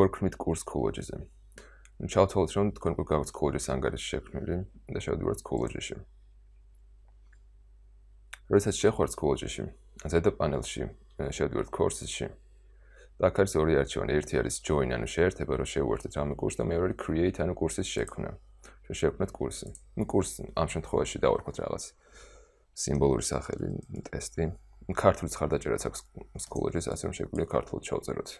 როგორ ქმნით კურს კოლეჯზე? ნუ ჩავთვალოთ, რომ თქვენ გვქონდა გაგვც კოლეჯის ანგარიში შექმნილი და შევდივართ კოლეჯში. როდესაც შეხვართ კოლეჯში, ზედა პანელში, შევდივართ კურსში. და აქ არის ორი არჩევანი, ერთი არის join ანუ შეერთება, რომ შევუერთდეთ ამ კურსს და მეორე create ანუ კურსის შექმნა. რომ შევქმნათ კურსი. ნუ კურს ამ შემთხვევაში დავარქოთ რაღაც სიმბოლური სახელი, ტესტი. ქართული ხარდაჭერაც აქვს კოლეჯის, ასე რომ შეგვიძლია ქართულად ჩავწეროთ.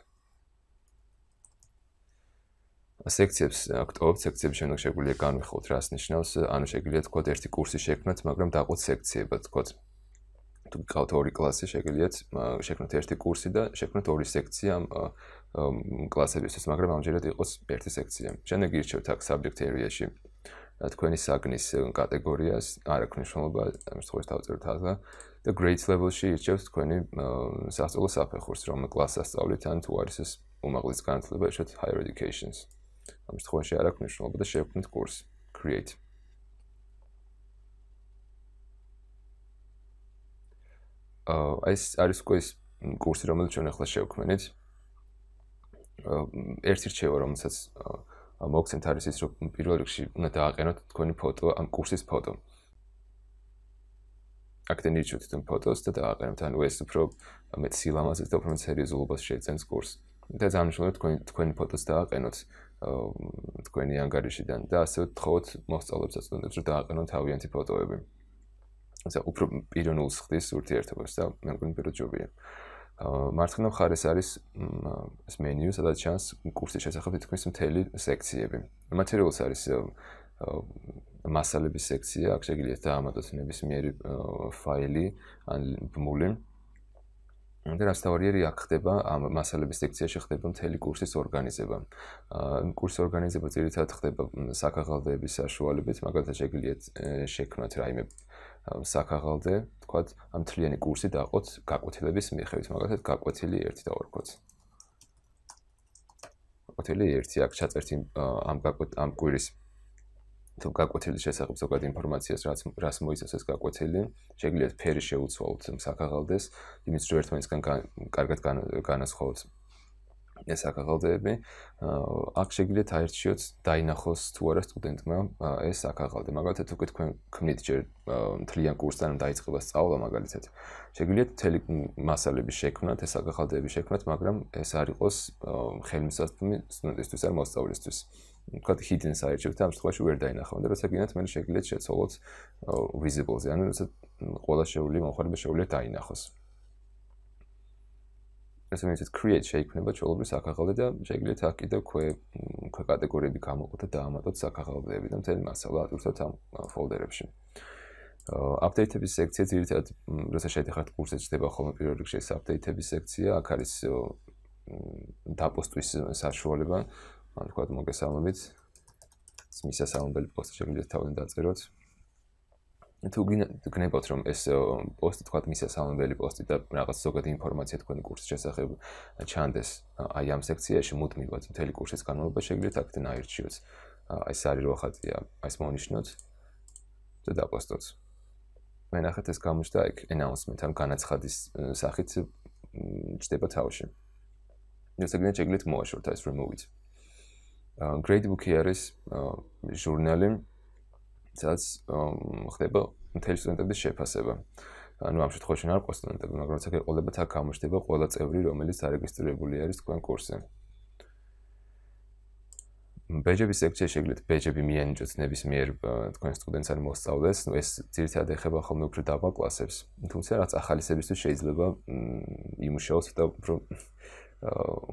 სექციებს აქტოვ სექციებს შემდეგ შეგვიძლია განვიხილოთ რა ნიშნავს ანუ შეგვიძლია თქვა ერთი კურსი შექმნათ მაგრამ დაყოთ სექციებად თქვა თუ გქავთ ორი კლასი შეგიძლია შექმნათ ერთი კურსი და შექმნათ ორი სექცია კლასებისთვის მაგრამ ამჯერად იყოს ერთი სექცია შემდეგ ირჩევთ აქ subject area-ში თქვენი საგნის კატეგორიას არ აქვს მნიშვნელობა ამ სწორს დავწერთ ახლა the grade level-ში ირჩევთ თქვენი სასწავლო საფეხურს რომ კლასს ასწავლეთ ან თუ არის ეს უმაღლეს განათლება ერთად higher education-ს ამ შემთხვევაში არ აქვს მნიშვნელობა და შევქმნით კურსი create აა ეს არის უკვე ის კურსი რომელიც ჩვენ ახლა შევქმნით ერთი რჩევა რომელსაც მოგცემთ არის ის რომ პირველ რიგში უნდა დააყენოთ თქვენი ფოტო ამ კურსის ფოტო აქტენ იჩვით თქვენ ფოტოს და დააყენოთ ანუ ეს უფრო მეტ სილამაზეს და უფრო მეტ სერიოზულობას შეიძენს კურსს და დამნიშნულებით თქვენ თქვენი ფოტოს დააყენოთ თქვენი ანგარიშიდან და ასევე თხოვთ მოსწავლებსაც უნდათ რომ დააყენონ თავიანთი ფოტოები. ასე უფრო პიროვნულს ხდის ურთიერთობას და მე მგონი პიროჯობია. მარცხენა მხარეს არის ეს მენიუ სადაც ჩანს კურსის შესახებ თქვენს მთელი სექციები. მასალებს არის მასალების სექცია, აქ შეგიძლიათ დაამატოთ ნებისმიერი ფაილი ან ბმული და რასთავარია რა ხდება ამ მასალების სექციაში ხდება მთელი კურსის ორგანიზება. აა კურსის ორგანიზება ძირითადად ხდება საქაღალდეების საშუალებით, მაგალითად შეგვიძლია შექმნათ რაიმე საქაღალდე, თქვათ, ამ თლიანი კურსი დააყოთ გაკვეთილების მიხედვით, მაგალითად გაკვეთილი 1 დავარქოთ. გაკვეთილი 1 აქ ჩაწერთ ამ ამ კურსის თუ გაკვეთილის შესახებ ზოგად ინფორმაციას რაც რას მოიცავს ეს გაკვეთილი, შეგიძლია ფერი შეუცვალოთ საქაღალდეს, იმის რომ ერთმანეთისგან კარგად განასხვავოთ ეს საქაღალდეები. აქ შეგიძლია თაერთშიოც დაინახოს თუ არა სტუდენტმა ეს საქაღალდე. მაგალითად, თუ თქვენ ქმნით ჯერ მთლიან კურსთან დაიწყება სწავლა მაგალითად, შეგიძლია თელი მასალების შექმნათ ეს საქაღალდეების შექმნათ, მაგრამ ეს არ იყოს ხელმისაწვდომი სტუდენტისთვის ან მოსწავლისთვის. ვთქვათ hidden-ს აირჩევთ და ამ შემთხვევაში ვერ დაინახავთ და როცა გინათ მე შეგიძლიათ შეცვალოთ visible-ზე ანუ როცა ყველა შეული მომხარებელ შეულია დაინახოს ეს მე ეს create შეიქმნება ჩვეულებრივ საქაღალდე და შეგიძლიათ აქ კიდევ ქვე ქვე კატეგორიები გამოყოთ და დაამატოთ საქაღალდეები და მთელი მასალა აკეთოთ ამ ფოლდერებში აპდეიტების სექცია ძირითადად როცა შედიხართ კურსზე ჩდება ხოლმე პირველ რიგში ეს აპდეიტების სექცია აქ არის დაპოსტვის საშუალება ან თქვა მოგესალმებით. მისა სამომბელი პოსტი შეგვიძლია თავიდან დაწეროთ. თუ გინდათ რომ ეს პოსტი თქვა მისა სამომბელი პოსტი და რაღაც ზოგადი ინფორმაცია თქვენი კურსის შესახებ ჩანდეს აი ამ სექციაში მუდმივად მთელი კურსის განმავლობაში შეგვიძლია აქეთნ აირჩიოთ. ეს არის რა ხაზია, ეს მონიშნოთ და დაპოსტოთ. მე ნახეთ ეს გამოჩნდა იქ announcement ამ განაცხადის სახით ჩდება თავში. ნუ საგნე შეგვიძლია მოაშორთ ეს remove-ით. Gradebook-ი არის ჟურნალი, სადაც ხდება მთელი სტუდენტების შეფასება. ანუ ამ შემთხვევაში არ ყოველ სტუდენტებს, მაგრამ საკი ყოლებთ აქ გამოჩდება ყველა წევრი, რომელიც დარეგისტრირებული არის თქვენ კურსზე. ბეჯების სექციაში შეგვიძლია ბეჯები მიანიჭოთ ნების მიერ თქვენ სტუდენტს ან მოსწავლეს, ეს ძირითადად ეხება ხოლმე უფრო დაბალ კლასებს. თუმცა რაც ახალისებისთვის შეიძლება იმუშაოს და უფრო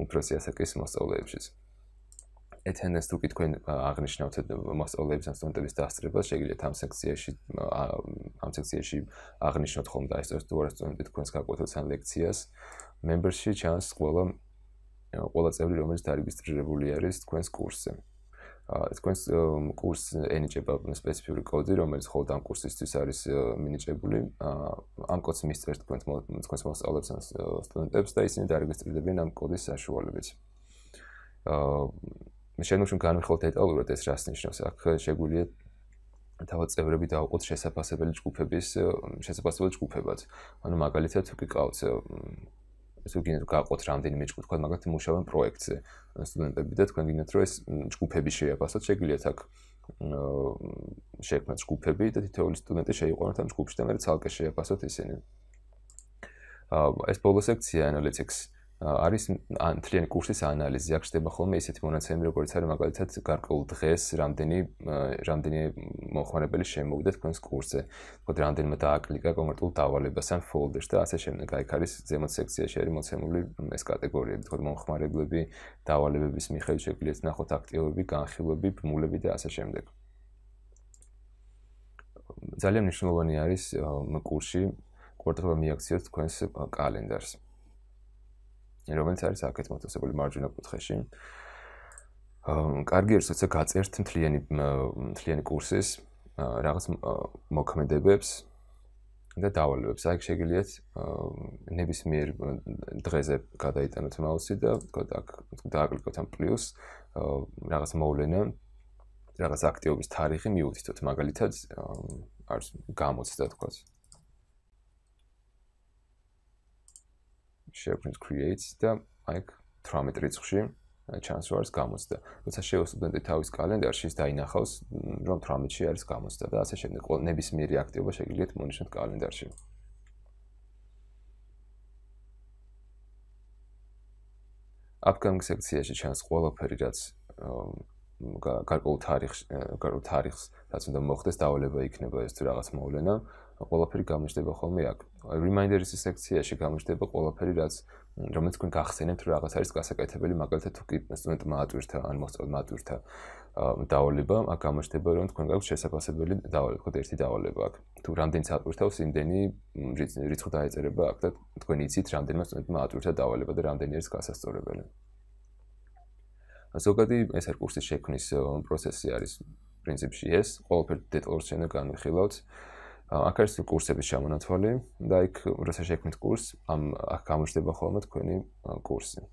უფროსი ასაკის მოსწავლეებშიც. ეთენეს თუკი თქვენ აღნიშნავთ მასწავლებლების ან სტუდენტების დასწრებას, შეგიძლიათ ამ სექციაში ამ სექციაში აღნიშნოთ ხომ და ეს თუ არა სტუდენტი თქვენს გაკვეთოთ ამ ლექციას. membership ჩანს ყველა ყველა წევრი, რომელიც დარეგისტრირებული არის თქვენს კურსზე. თქვენს კურსს ენიჭება სპეციფიური კოდი, რომელიც მხოლოდ ამ კურსისთვის არის მინიჭებული. ამ კოდს მისწერთ თქვენ თქვენს მასწავლებლებს ან სტუდენტებს და ისინი დარეგისტრირდებიან ამ კოდის საშუალებით. აა შემდგომში განვიხილოთ დეტალურად ეს რას ნიშნავს. აქ შეგვიძლია თავად წევრები დავაყოთ შესაძლებელი ჯგუფების შესაძლებელ ჯგუფებად. ანუ მაგალითად თუ გიყავთ ესე იგი გაყოთ რამდენიმე ჯგუფ თქვენ მაგათ მუშაობენ პროექტზე სტუდენტები და თქვენ გინდათ რომ ეს ჯგუფები შეაფასოთ შეგვიძლიათ აქ შექმნათ ჯგუფები და თითოეული სტუდენტი შეიყვანოთ ამ ჯგუფში და მერე ცალკე შეაფასოთ ისინი. აა ეს ბოლო სექცია analytics-ის არის ან თლიან კურსის ანალიზი აქ შედება ხოლმე ისეთი მონაცემები როგორიც არის მაგალითად გარკვეულ დღეს რამდენი რამდენი მოხარებელი შემოვიდა თქვენს კურსზე თქო რამდენმა დააკლიკა კონკრეტულ დავალებას ან ფოლდერს და ასე შემდეგ აიქ არის ზემოთ სექციაში არის მოცემული ეს კატეგორიები თქო მომხმარებლები დავალებების მიხედვით შეგვიძლიათ ნახოთ აქტივები განხილვები ბმულები და ასე შემდეგ ძალიან მნიშვნელოვანი არის კურსი კვარტალურად მიაქციოთ თქვენს კალენდარს რომელიც არის აქეთ მოწესებული მარჯვენა კუთხეში. აა კარგი არის, როცა გაწერთ მთლიანი მთლიანი კურსის რაღაც მოქმედებებს და დავალებებს. აი შეგიძლიათ აა ნებისმიერ დღეზე გადაიტანოთ მაუსი და აქ დააკლიკოთ ამ პლუს აა რაღაც მოვლენა რაღაც აქტივობის თარიღი მიუთითოთ მაგალითად არის გამოცდა თქოს. SharePoint Create და აი 18 რიცხვში ჩანს რომ არის 60. როცა შეო სტუდენტი თავის კალენდარში ის დაინახავს რომ 18-ში არის 60 და ასე შემდეგ ნებისმიერი აქტივობა შეგიძლიათ მონიშნოთ კალენდარში. Upcoming სექციაში ჩანს ყველაფერი რაც გარკვეულ თარიღს გარკვეულ თარიღს რაც უნდა მოხდეს დავალება იქნება ეს თუ რაღაც მოვლენა ყველაფერი გამიშდება ხოლმე აქ. reminders-ის სექციაში გამიშდება ყველაფერი, რაც რომელიც თქვენ გახსენებთ, რომ რაღაც არის გასაკეთებელი, მაგალითად თუ კი სტუდენტმა ატვირთა ან მოსწავლემ ატვირთა დავალება, აქ გამიშდება, რომ თქვენ გაქვთ შესაძლებელი დავალება, თქო ერთი დავალება აქ. თუ რამდენიც ატვირთავს, იმდენი რიცხვი დაეწერება აქ და თქვენ იცით, რამდენმა სტუდენტმა ატვირთა დავალება და რამდენი არის გასასწორებელი. ზოგადად ეს არ კურსის შექმნის პროცესი არის პრინციპში ეს, ყველაფერი დეტალურად შეიძლება განვიხილოთ. აქ არის კურსების ჩამონათვალი და იქ როცა შეგქმნით კურს ამ აქ გამოჩნდება ხოლმე თქვენი კურსი